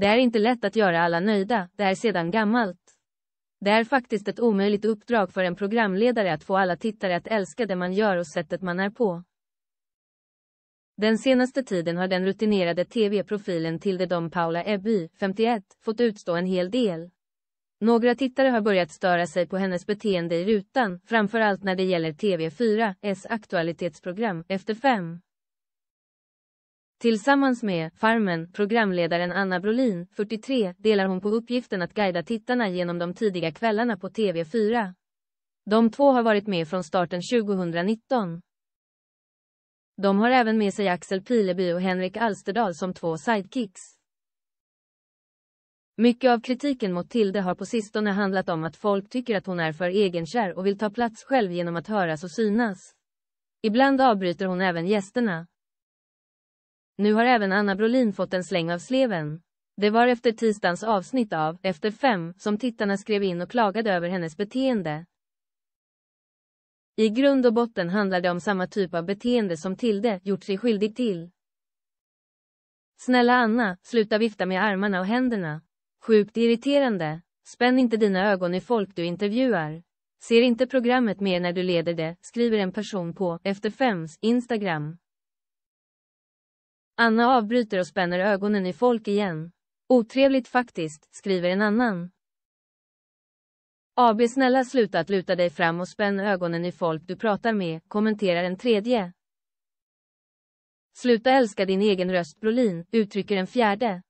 Det är inte lätt att göra alla nöjda, det är sedan gammalt. Det är faktiskt ett omöjligt uppdrag för en programledare att få alla tittare att älska det man gör och sättet man är på. Den senaste tiden har den rutinerade tv-profilen Tilde Dom Paula Ebby, 51, fått utstå en hel del. Några tittare har börjat störa sig på hennes beteende i rutan, framförallt när det gäller TV4, S aktualitetsprogram, efter fem. Tillsammans med Farmen, programledaren Anna Brolin, 43, delar hon på uppgiften att guida tittarna genom de tidiga kvällarna på TV4. De två har varit med från starten 2019. De har även med sig Axel Pileby och Henrik Alsterdal som två sidekicks. Mycket av kritiken mot Tilde har på sistone handlat om att folk tycker att hon är för egenkär och vill ta plats själv genom att höras och synas. Ibland avbryter hon även gästerna. Nu har även Anna Brolin fått en släng av sleven. Det var efter tisdagens avsnitt av Efter fem som tittarna skrev in och klagade över hennes beteende. I grund och botten handlar det om samma typ av beteende som Tilde gjort sig skyldig till. Snälla Anna, sluta vifta med armarna och händerna. Sjukt irriterande. Spänn inte dina ögon i folk du intervjuar. Ser inte programmet mer när du leder det, skriver en person på Efter fems Instagram. Anna avbryter och spänner ögonen i folk igen. Otrevligt faktiskt, skriver en annan. AB snälla sluta att luta dig fram och spänn ögonen i folk du pratar med, kommenterar en tredje. Sluta älska din egen röst Brolin, uttrycker en fjärde.